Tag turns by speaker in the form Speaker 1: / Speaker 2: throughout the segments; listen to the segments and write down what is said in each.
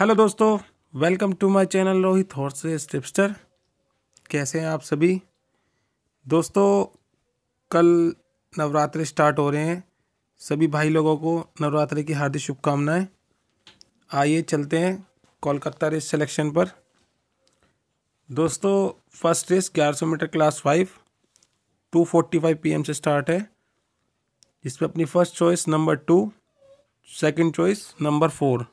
Speaker 1: hello दोस्तों welcome to my channel Rohit horses tipster कैसे हैं आप सभी दोस्तों कल नवरात्रि स्टार्ट हो रहे हैं सभी भाई लोगों को नवरात्रि की हार्दिक शुभकामनाएं आइए चलते हैं कोलकाता रेस सिलेक्शन पर दोस्तों फर्स्ट रेस ग्यारह सौ metre class five two forty five p से स्टार्ट है जिसमें अपनी first choice number two second choice number four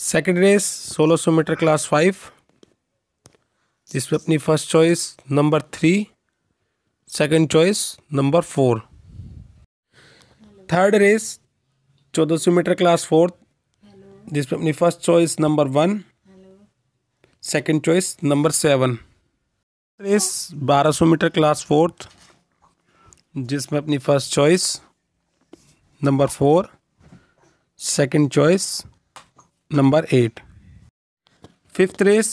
Speaker 1: second race सोलह सौ मीटर क्लास फाइव जिसमें अपनी first choice number three second choice number four third race चौदह सौ मीटर क्लास फोर्थ जिसमें अपनी first choice number one second choice number seven race बारह सौ मीटर क्लास फोर्थ जिसमें अपनी first choice number four second choice number eight fifth race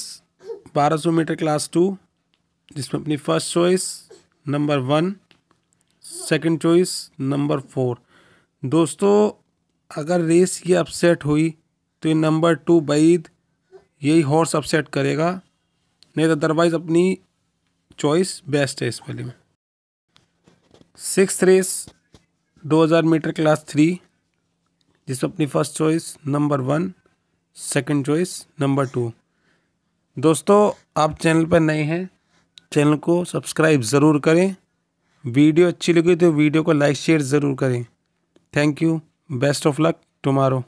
Speaker 1: 1200 metre class two जिसमें अपनी first choice number one second choice number four दोस्तों अगर race ये upset हुई तो ये नंबर टू बैद यही हॉर्स अपसेट करेगा नहीं तो अदरवाइज अपनी चॉइस बेस्ट है इस वाले में six race 2000 metre class three जिसमें अपनी first choice number one second choice number two दोस्तों आप चैनल पर नए हैं चैनल को सब्सक्राइब ज़रूर करें वीडियो अच्छी लगी तो वीडियो को लाइक शेयर ज़रूर करें thank you best of luck tomorrow